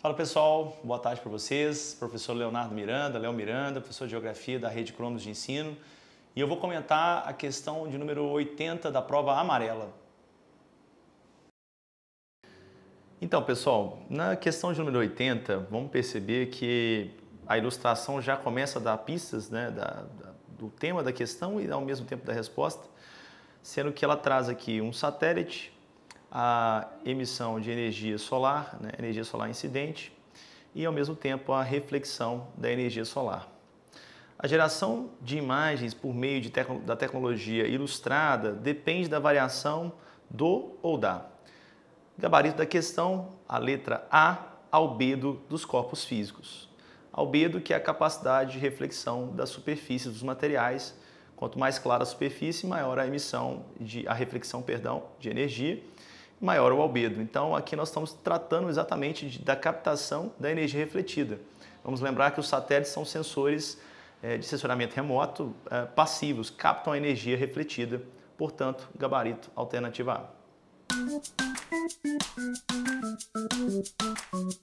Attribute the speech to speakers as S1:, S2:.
S1: Fala pessoal, boa tarde para vocês. Professor Leonardo Miranda, Léo Miranda, professor de Geografia da Rede Cromos de Ensino. E eu vou comentar a questão de número 80 da prova amarela. Então, pessoal, na questão de número 80, vamos perceber que a ilustração já começa a dar pistas né, da, da, do tema da questão e ao mesmo tempo da resposta sendo que ela traz aqui um satélite, a emissão de energia solar, né, energia solar incidente, e ao mesmo tempo a reflexão da energia solar. A geração de imagens por meio de tecno da tecnologia ilustrada depende da variação do ou da. Gabarito da questão, a letra A, albedo dos corpos físicos. Albedo que é a capacidade de reflexão da superfície dos materiais Quanto mais clara a superfície, maior a emissão, de, a reflexão perdão, de energia, maior o albedo. Então aqui nós estamos tratando exatamente de, da captação da energia refletida. Vamos lembrar que os satélites são sensores é, de sensoramento remoto é, passivos, captam a energia refletida, portanto, gabarito alternativa A.